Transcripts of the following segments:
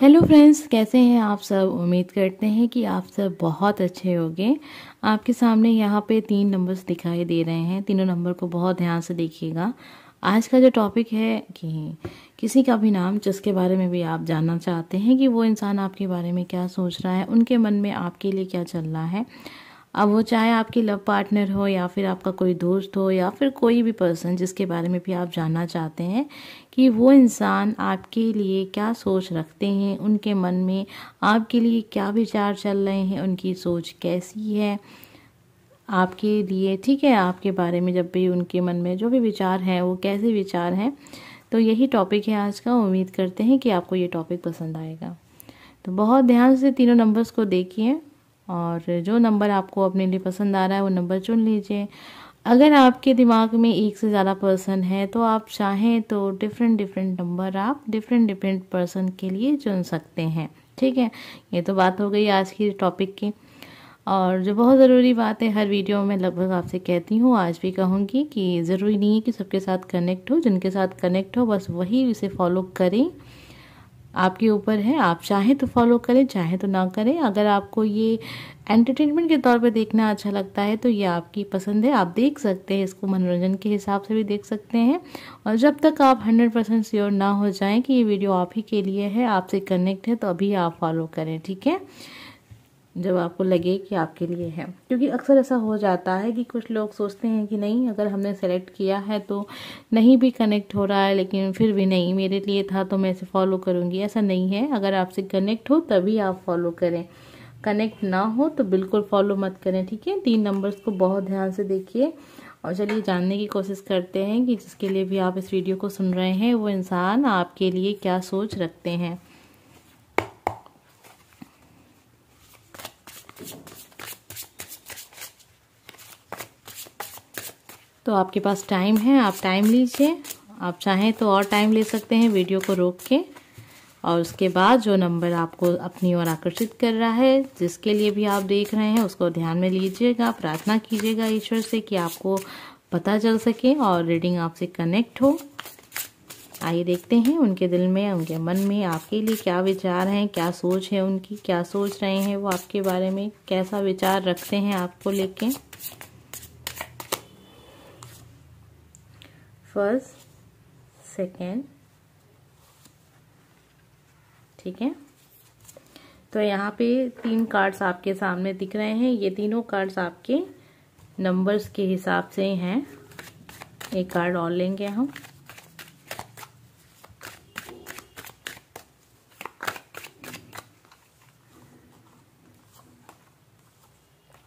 hello friends कैसे हैं आप सब उम्मीद करते हैं कि आप सब बहुत अच्छे होंगे आपके सामने यहाँ पे तीन नंबर्स दिखाई दे रहे हैं तीनों नंबर को बहुत ध्यान से देखिएगा आज का जो टॉपिक है कि किसी का भी नाम जिसके बारे में भी आप जानना चाहते हैं कि वो इंसान आपके बारे में क्या सोच रहा है उनके मन में आपके लिए क्या चल रहा है अब वो चाहे आपकी लव पार्टनर हो या फिर आपका कोई दोस्त हो या फिर कोई भी पर्सन जिसके बारे में भी आप जानना चाहते हैं कि वो इंसान आपके लिए क्या सोच रखते हैं उनके मन में आपके लिए क्या विचार चल रहे हैं उनकी सोच कैसी है आपके लिए ठीक है आपके बारे में जब भी उनके मन में जो भी विचार हैं वो कैसे विचार हैं तो यही टॉपिक है आज का उम्मीद करते हैं कि आपको ये टॉपिक पसंद आएगा तो बहुत ध्यान से तीनों नंबर्स को देखिए और जो नंबर आपको अपने लिए पसंद आ रहा है वो नंबर चुन लीजिए अगर आपके दिमाग में एक से ज़्यादा पर्सन है तो आप चाहें तो डिफरेंट डिफरेंट नंबर आप डिफरेंट डिफरेंट पर्सन के लिए चुन सकते हैं ठीक है ये तो बात हो गई आज की टॉपिक की और जो बहुत ज़रूरी बात है हर वीडियो में लगभग आपसे कहती हूँ आज भी कहूँगी कि ज़रूरी नहीं है कि सबके साथ कनेक्ट हो जिनके साथ कनेक्ट हो बस वही उसे फॉलो करें आपके ऊपर है आप चाहें तो फॉलो करें चाहें तो ना करें अगर आपको ये एंटरटेनमेंट के तौर पे देखना अच्छा लगता है तो ये आपकी पसंद है आप देख सकते हैं इसको मनोरंजन के हिसाब से भी देख सकते हैं और जब तक आप हंड्रेड परसेंट श्योर ना हो जाएं कि ये वीडियो आप ही के लिए है आपसे कनेक्ट है तो अभी आप फॉलो करें ठीक है जब आपको लगे कि आपके लिए है क्योंकि अक्सर ऐसा हो जाता है कि कुछ लोग सोचते हैं कि नहीं अगर हमने सेलेक्ट किया है तो नहीं भी कनेक्ट हो रहा है लेकिन फिर भी नहीं मेरे लिए था तो मैं इसे फॉलो करूंगी ऐसा नहीं है अगर आपसे कनेक्ट हो तभी आप फॉलो करें कनेक्ट ना हो तो बिल्कुल फॉलो मत करें ठीक है तीन नंबर्स को बहुत ध्यान से देखिए और चलिए जानने की कोशिश करते हैं कि जिसके लिए भी आप इस वीडियो को सुन रहे हैं वो इंसान आपके लिए क्या सोच रखते हैं तो आपके पास टाइम है आप टाइम लीजिए आप चाहें तो और टाइम ले सकते हैं वीडियो को रोक के और उसके बाद जो नंबर आपको अपनी ओर आकर्षित कर रहा है जिसके लिए भी आप देख रहे हैं उसको ध्यान में लीजिएगा प्रार्थना कीजिएगा ईश्वर से कि आपको पता चल सके और रीडिंग आपसे कनेक्ट हो आइए देखते हैं उनके दिल में उनके मन में आपके लिए क्या विचार हैं क्या सोच है उनकी क्या सोच रहे हैं वो आपके बारे में कैसा विचार रखते हैं आपको लेके फर्स्ट सेकेंड ठीक है तो यहाँ पे तीन कार्ड्स आपके सामने दिख रहे हैं ये तीनों कार्ड्स आपके नंबर्स के हिसाब से हैं एक कार्ड और लेंगे हम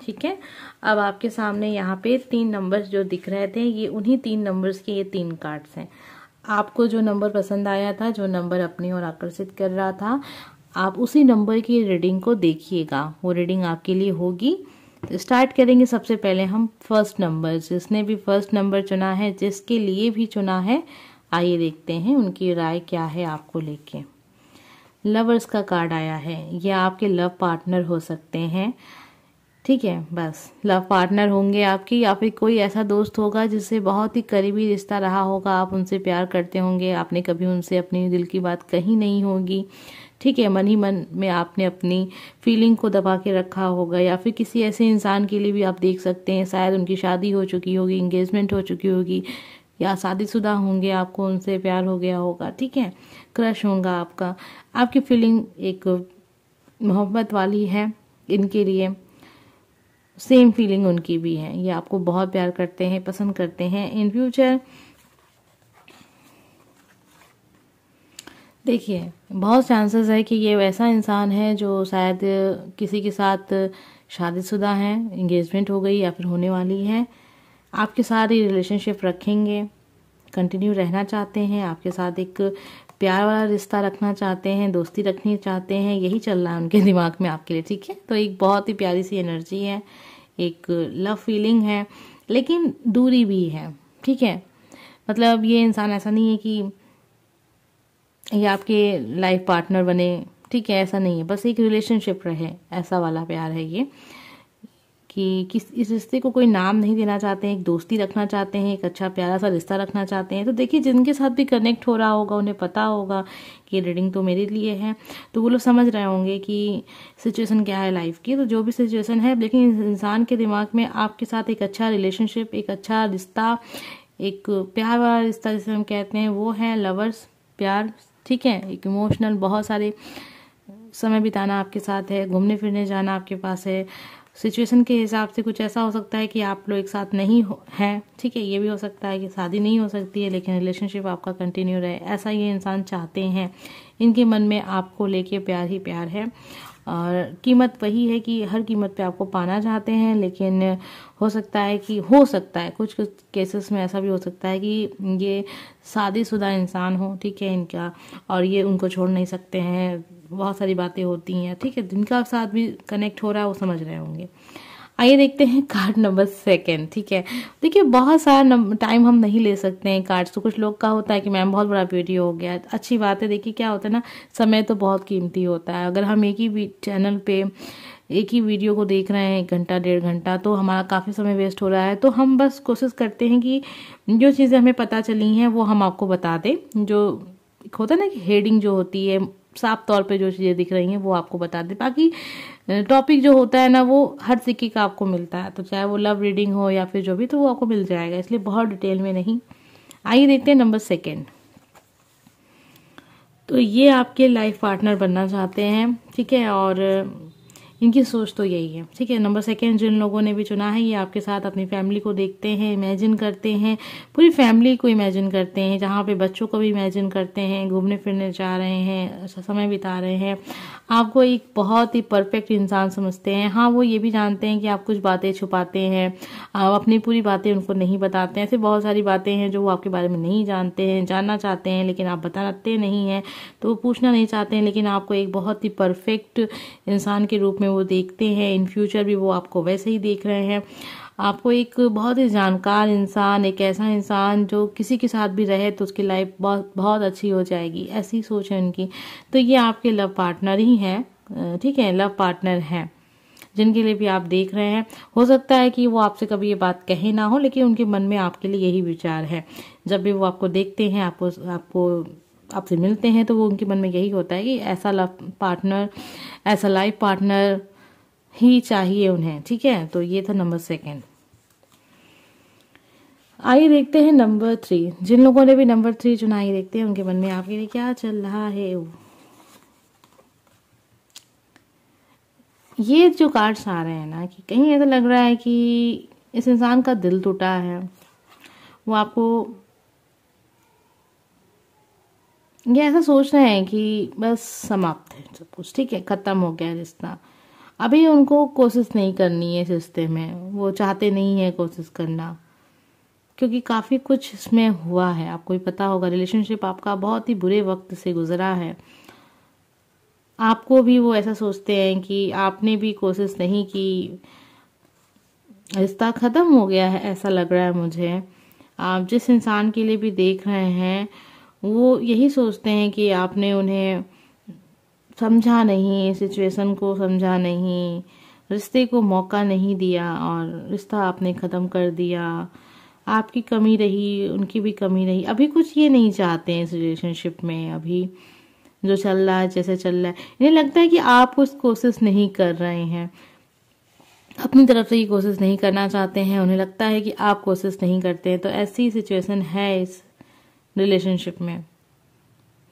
ठीक है अब आपके सामने यहाँ पे तीन नंबर्स जो दिख रहे थे ये उन्हीं तीन नंबर्स के ये तीन कार्ड्स हैं आपको जो नंबर पसंद आया था जो नंबर अपनी ओर आकर्षित कर रहा था आप उसी नंबर की रीडिंग को देखिएगा वो रीडिंग आपके लिए होगी तो स्टार्ट करेंगे सबसे पहले हम फर्स्ट नंबर जिसने भी फर्स्ट नंबर चुना है जिसके लिए भी चुना है आइए देखते हैं उनकी राय क्या है आपको लेके लवर्स का कार्ड आया है ये आपके लव पार्टनर हो सकते हैं ठीक है बस लव पार्टनर होंगे आपकी या फिर कोई ऐसा दोस्त होगा जिससे बहुत ही करीबी रिश्ता रहा होगा आप उनसे प्यार करते होंगे आपने कभी उनसे अपनी दिल की बात कही नहीं होगी ठीक है मन ही मन में आपने अपनी फीलिंग को दबा के रखा होगा या फिर किसी ऐसे इंसान के लिए भी आप देख सकते हैं शायद उनकी शादी हो चुकी होगी इंगेजमेंट हो चुकी होगी या शादीशुदा होंगे आपको उनसे प्यार हो गया होगा ठीक है क्रश होगा आपका आपकी फीलिंग एक मोहब्बत वाली है इनके लिए सेम फीलिंग उनकी भी है ये आपको बहुत प्यार करते हैं पसंद करते हैं इन फ्यूचर देखिए बहुत चांसेस है कि ये वैसा इंसान है जो शायद किसी के साथ शादीशुदा है इंगेजमेंट हो गई या फिर होने वाली है आपके साथ ही रिलेशनशिप रखेंगे कंटिन्यू रहना चाहते हैं आपके साथ एक प्यार वाला रिश्ता रखना चाहते हैं दोस्ती रखनी चाहते हैं यही चल रहा है उनके दिमाग में आपके लिए ठीक है तो एक बहुत ही प्यारी सी एनर्जी है एक लव फीलिंग है लेकिन दूरी भी है ठीक है मतलब ये इंसान ऐसा नहीं है कि ये आपके लाइफ पार्टनर बने ठीक है ऐसा नहीं है बस एक रिलेशनशिप रहे ऐसा वाला प्यार है ये कि किस इस रिश्ते को कोई नाम नहीं देना चाहते हैं एक दोस्ती रखना चाहते हैं एक अच्छा प्यारा सा रिश्ता रखना चाहते हैं तो देखिए जिनके साथ भी कनेक्ट हो रहा होगा उन्हें पता होगा कि रीडिंग तो मेरे लिए है तो वो लोग समझ रहे होंगे कि सिचुएशन क्या है लाइफ की तो जो भी सिचुएशन है लेकिन इंसान के दिमाग में आपके साथ एक अच्छा रिलेशनशिप एक अच्छा रिश्ता एक प्यार वाला रिश्ता जिसे हम कहते हैं वो है लवर्स प्यार ठीक है एक इमोशनल बहुत सारे समय बिताना आपके साथ है घूमने फिरने जाना आपके पास है सिचुएशन के हिसाब से कुछ ऐसा हो सकता है कि आप लोग एक साथ नहीं हैं ठीक है ये भी हो सकता है कि शादी नहीं हो सकती है लेकिन रिलेशनशिप आपका कंटिन्यू रहे ऐसा ये इंसान चाहते हैं इनके मन में आपको लेके प्यार ही प्यार है और कीमत वही है कि हर कीमत पे आपको पाना चाहते हैं लेकिन हो सकता है कि हो सकता है कुछ कुछ केसेस में ऐसा भी हो सकता है कि ये शादीशुदा इंसान हो ठीक है इनका और ये उनको छोड़ नहीं सकते हैं बहुत सारी बातें होती हैं ठीक है जिनका साथ भी कनेक्ट हो रहा है वो समझ रहे होंगे आइए देखते हैं कार्ड नंबर सेकेंड ठीक है देखिए बहुत सारा टाइम हम नहीं ले सकते हैं कार्ड्स तो कुछ लोग का होता है कि मैम बहुत बड़ा वीडियो हो गया अच्छी बात है देखिए क्या होता है ना समय तो बहुत कीमती होता है अगर हम एक ही चैनल पे एक ही वीडियो को देख रहे हैं एक घंटा डेढ़ घंटा तो हमारा काफ़ी समय वेस्ट हो रहा है तो हम बस कोशिश करते हैं कि जो चीज़ें हमें पता चली हैं वो हम आपको बता दें जो होता है ना कि हेडिंग जो होती है साफ तौर पे जो चीज़ें दिख रही हैं वो आपको बता दें बाकी टॉपिक जो होता है ना वो हर सिक्के का आपको मिलता है तो चाहे वो लव रीडिंग हो या फिर जो भी तो वो आपको मिल जाएगा इसलिए बहुत डिटेल में नहीं आइए देखते हैं नंबर सेकेंड तो ये आपके लाइफ पार्टनर बनना चाहते हैं ठीक है और इनकी सोच तो यही है ठीक है नंबर सेकेंड जिन लोगों ने भी चुना है ये आपके साथ अपनी फैमिली को देखते हैं इमेजिन करते हैं पूरी फैमिली को इमेजिन करते हैं जहाँ पे बच्चों को भी इमेजिन करते हैं घूमने फिरने जा रहे हैं समय बिता रहे हैं आपको एक बहुत ही परफेक्ट इंसान समझते हैं हाँ वो ये भी जानते हैं कि आप कुछ बातें छुपाते हैं आप अपनी पूरी बातें उनको नहीं बताते हैं ऐसे बहुत सारी बातें हैं जो वो आपके बारे में नहीं जानते हैं जानना चाहते हैं लेकिन आप बताते नहीं हैं तो वो पूछना नहीं चाहते हैं लेकिन आपको एक बहुत ही परफेक्ट इंसान के रूप में में वो देखते हैं इन फ्यूचर भी वो आपको वैसे ही देख रहे हैं आपको एक बहुत ही जानकार इंसान एक ऐसा इंसान जो किसी के साथ भी रहे तो उसकी लाइफ बहुत बहुत अच्छी हो जाएगी ऐसी सोच है उनकी तो ये आपके लव पार्टनर ही हैं ठीक है लव पार्टनर हैं जिनके लिए भी आप देख रहे हैं हो सकता है कि वो आपसे कभी ये बात कहे ना हो लेकिन उनके मन में आपके लिए यही विचार है जब भी वो आपको देखते हैं आपको आपको आपसे मिलते हैं तो वो उनके मन में यही होता है कि ऐसा लव पार्टनर ऐसा लाइफ पार्टनर ही चाहिए उन्हें ठीक है तो ये था नंबर सेकेंड आइए देखते हैं नंबर थ्री जिन लोगों ने भी नंबर थ्री चुना ही देखते हैं उनके मन में आपके लिए क्या चल रहा है वो ये जो कार्ड्स आ रहे हैं ना कि कहीं ऐसा लग रहा है कि इस इंसान का दिल टूटा है वो आपको ये ऐसा सोच रहे हैं कि बस समाप्त है सब कुछ ठीक है ख़त्म हो गया रिश्ता अभी उनको कोशिश नहीं करनी है इस रिश्ते में वो चाहते नहीं है कोशिश करना क्योंकि काफ़ी कुछ इसमें हुआ है आपको भी पता होगा रिलेशनशिप आपका बहुत ही बुरे वक्त से गुजरा है आपको भी वो ऐसा सोचते हैं कि आपने भी कोशिश नहीं की रिश्ता ख़त्म हो गया है ऐसा लग रहा है मुझे आप जिस इंसान के लिए भी देख रहे हैं वो यही सोचते हैं कि आपने उन्हें समझा नहीं सिचुएशन को समझा नहीं रिश्ते को मौका नहीं दिया और रिश्ता आपने ख़त्म कर दिया आपकी कमी रही उनकी भी कमी रही अभी कुछ ये नहीं चाहते हैं इस रिलेशनशिप में अभी जो चल रहा है जैसे चल रहा है इन्हें लगता है कि आप कुछ कोशिश नहीं कर रहे हैं अपनी तरफ से ये कोशिश नहीं करना चाहते हैं उन्हें लगता है कि आप कोशिश नहीं करते हैं तो ऐसी सिचुएशन है इस रिलेशनशिप में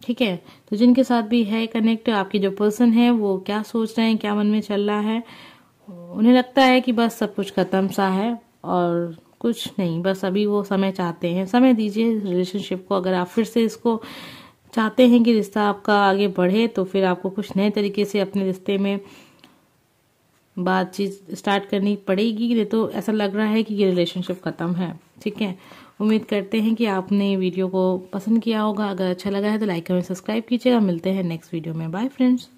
ठीक है तो जिनके साथ भी है कनेक्ट आपके जो पर्सन है वो क्या सोच रहे हैं क्या मन में चल रहा है उन्हें लगता है कि बस सब कुछ खत्म सा है और कुछ नहीं बस अभी वो समय चाहते हैं समय दीजिए रिलेशनशिप को अगर आप फिर से इसको चाहते हैं कि रिश्ता आपका आगे बढ़े तो फिर आपको कुछ नए तरीके से अपने रिश्ते में बातचीत स्टार्ट करनी पड़ेगी नहीं तो ऐसा लग रहा है कि ये रिलेशनशिप ख़त्म है ठीक है उम्मीद करते हैं कि आपने वीडियो को पसंद किया होगा अगर अच्छा लगा है तो लाइक कमेंट सब्सक्राइब कीजिएगा मिलते हैं नेक्स्ट वीडियो में बाय फ्रेंड्स